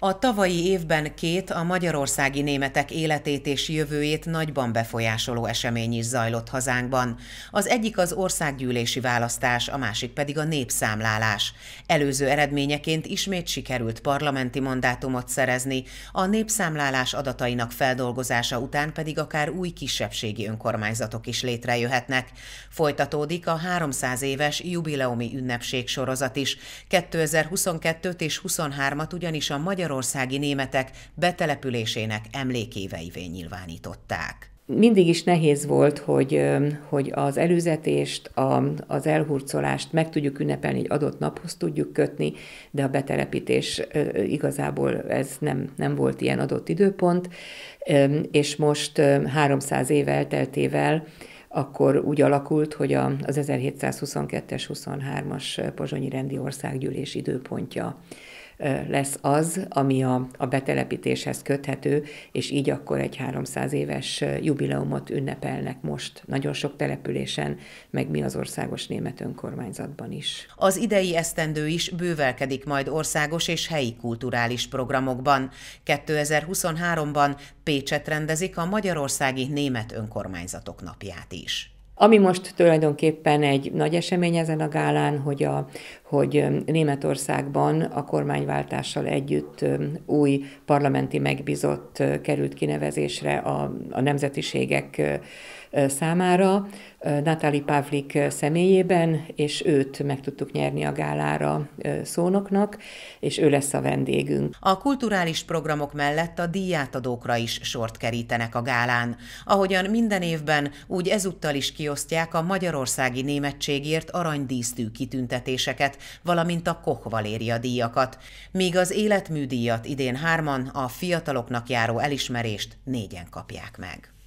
A tavalyi évben két a magyarországi németek életét és jövőjét nagyban befolyásoló esemény is zajlott hazánkban. Az egyik az országgyűlési választás, a másik pedig a népszámlálás. Előző eredményeként ismét sikerült parlamenti mandátumot szerezni, a népszámlálás adatainak feldolgozása után pedig akár új kisebbségi önkormányzatok is létrejöhetnek. Folytatódik a 300 éves jubileumi ünnepség sorozat is. 2022-t és 23 at ugyanis a magyar magyarországi németek betelepülésének emlékéveivé nyilvánították. Mindig is nehéz volt, hogy, hogy az előzetést, a, az elhurcolást meg tudjuk ünnepelni, egy adott naphoz tudjuk kötni, de a betelepítés igazából ez nem, nem volt ilyen adott időpont, és most 300 év elteltével akkor úgy alakult, hogy az 1722-es, 23-as pozsonyi rendi országgyűlés időpontja lesz az, ami a, a betelepítéshez köthető, és így akkor egy 300 éves jubileumot ünnepelnek most nagyon sok településen, meg mi az országos német önkormányzatban is. Az idei esztendő is bővelkedik majd országos és helyi kulturális programokban. 2023-ban Pécset rendezik a Magyarországi Német Önkormányzatok napját is. Ami most tulajdonképpen egy nagy esemény ezen a gálán, hogy, a, hogy Németországban a kormányváltással együtt új parlamenti megbízott került kinevezésre a, a nemzetiségek számára, Natali Pavlik személyében, és őt meg tudtuk nyerni a gálára szónoknak, és ő lesz a vendégünk. A kulturális programok mellett a díjátadókra is sort kerítenek a gálán. Ahogyan minden évben, úgy ezúttal is kiosztják a Magyarországi Németségért aranydísztű kitüntetéseket, valamint a Koch Valéria díjakat, míg az életműdíjat idén hárman a fiataloknak járó elismerést négyen kapják meg.